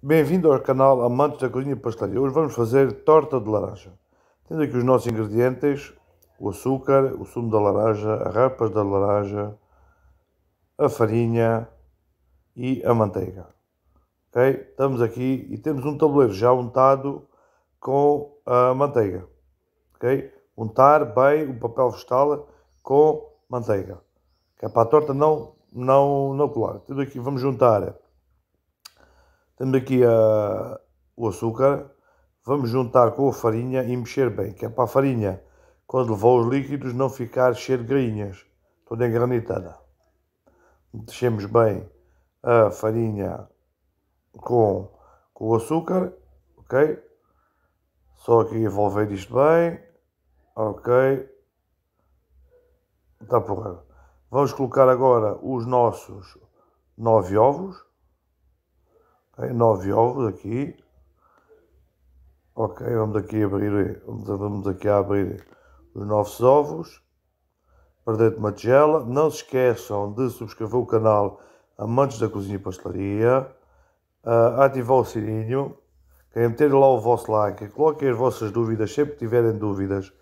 Bem-vindo ao canal Amantes da Cozinha Pastelaria. Hoje vamos fazer torta de laranja. Tendo aqui os nossos ingredientes, o açúcar, o sumo da laranja, as rapas da laranja, a farinha e a manteiga. Ok? Estamos aqui e temos um tabuleiro já untado com a manteiga. Ok? Untar bem o papel vegetal com manteiga. Que é para a torta não, não, não colar. Tudo aqui vamos juntar temos aqui a, ah, o açúcar. Vamos juntar com a farinha e mexer bem, que é para a farinha, quando levar os líquidos, não ficar cheia de grainhas, toda engranitada. Mexemos bem a farinha com, com o açúcar, ok? Só aqui envolver isto bem, ok? Está porra. Vamos colocar agora os nossos nove ovos. Tem nove ovos aqui. Ok, vamos aqui abrir, vamos aqui abrir os nossos ovos para dentro de uma tigela. Não se esqueçam de subscrever o canal Amantes da Cozinha e Pastelaria, uh, ah, ativar o sininho, querem meter lá o vosso like, coloquem as vossas dúvidas, sempre que tiverem dúvidas,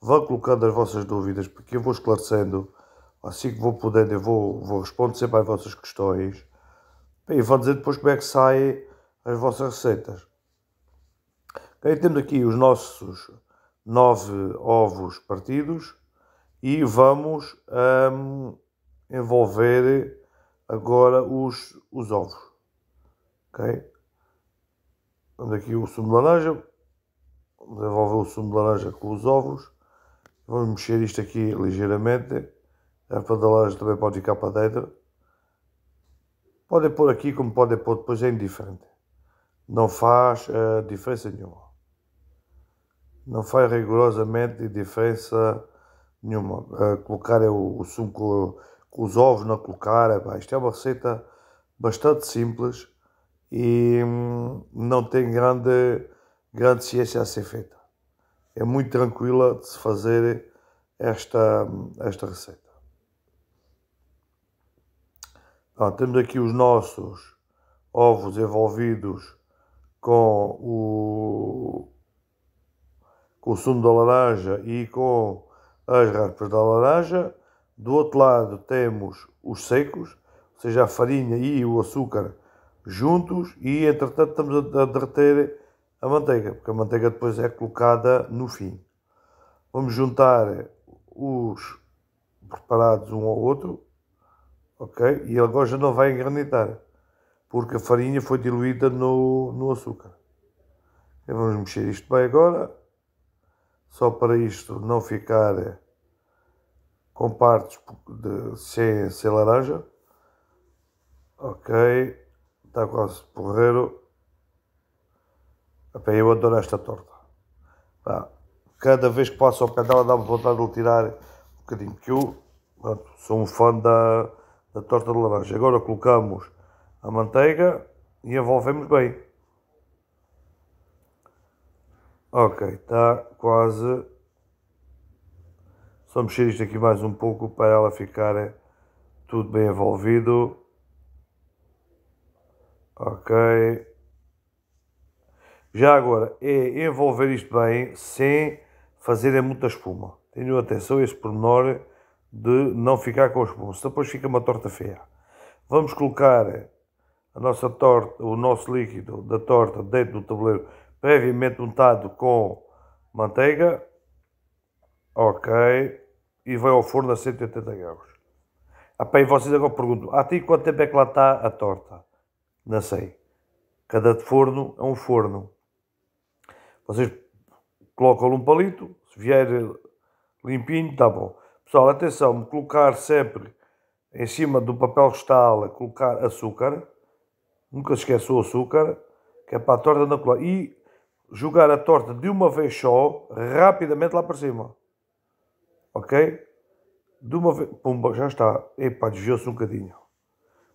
vão colocando as vossas dúvidas, porque eu vou esclarecendo, assim que vou podendo, eu vou, vou responder sempre às vossas questões. E vão dizer depois como é que saem as vossas receitas. Okay, temos aqui os nossos nove ovos partidos e vamos hum, envolver agora os, os ovos. Ok? Vamos aqui o sumo de laranja. Vamos envolver o sumo de laranja com os ovos. Vamos mexer isto aqui ligeiramente. A laranja também pode ficar para dentro. Podem pôr aqui como podem pôr depois, é indiferente. Não faz uh, diferença nenhuma. Não faz rigorosamente diferença nenhuma. Uh, colocar é o, o sumo com, com, os ovos, não colocar. Epá, é isto é uma receita bastante simples e hum, não tem grande, grande ciência a ser feita. É muito tranquila de se fazer esta, esta receita. Pronto, temos aqui os nossos ovos envolvidos com o, sumo da laranja e com as raspas da laranja. Do outro lado temos os secos, ou seja, a farinha e o açúcar juntos e entretanto estamos a derreter a manteiga, porque a manteiga depois é colocada no fim. Vamos juntar os preparados um ao outro ok? E agora já não vai engranitar, porque a farinha foi diluída no, no açúcar. E vamos mexer isto bem agora, só para isto não ficar com partes de, sem, sem laranja. Ok, está quase porreiro. eu adoro esta torta. cada vez que passo ao dela dá-me vontade de tirar um bocadinho que eu sou um fã da, da torta de laranja. Agora colocamos a manteiga e envolvemos bem. Ok, está quase. Só mexer isto aqui mais um pouco para ela ficar tudo bem envolvido. Ok. Já agora, é envolver isto bem sem fazer muita espuma. Tenham atenção a esse pormenor de não ficar com os pulsos. Depois fica uma torta feia. Vamos colocar a nossa torta, o nosso líquido da torta dentro do tabuleiro previamente untado com manteiga. Ok. E vai ao forno a 180 graus. Ah, bem, vocês agora perguntam, a ah, ti quanto tempo é que lá está a torta? Não sei. Cada forno é um forno. Vocês colocam um palito, se vier limpinho, está bom. Pessoal, atenção, colocar sempre em cima do papel que está a ala, colocar açúcar. Nunca se esqueça o açúcar, que é para a torta não colar. E jogar a torta de uma vez só, rapidamente lá para cima. Ok? De uma vez. Pumba, já está. Epá, desviou-se um bocadinho.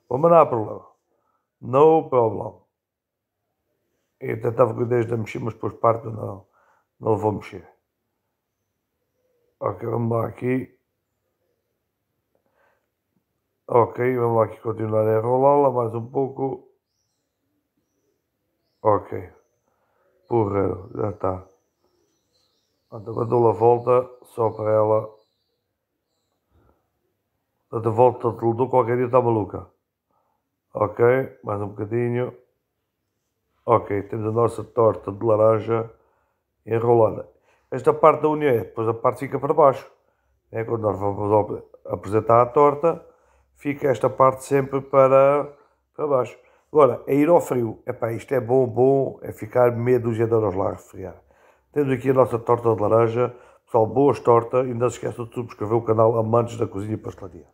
Bom, lá. não há problema. No problem. Eu tentava com ideias de mexer, mas depois parto, não. Não vou mexer. Ok, vamos lá aqui. Ok, vamos lá aqui continuar a enrolá-la mais um pouco. Ok. Porra, já está. Agora dou-lhe a volta só para ela. De volta, te dou qualquer dia, está maluca. Ok, mais um bocadinho. Ok, temos a nossa torta de laranja enrolada. Esta parte da unha é, depois a parte fica para baixo. É quando nós vamos apresentar a torta fica esta parte sempre para, para baixo. Agora, é ir ao frio. Epá, isto é bom, bom, é ficar meia dúzia de horas lá a refriar. Temos aqui a nossa torta de laranja. Pessoal, boas tortas. E não se esqueça de subscrever o canal Amantes da Cozinha e Pastelaria.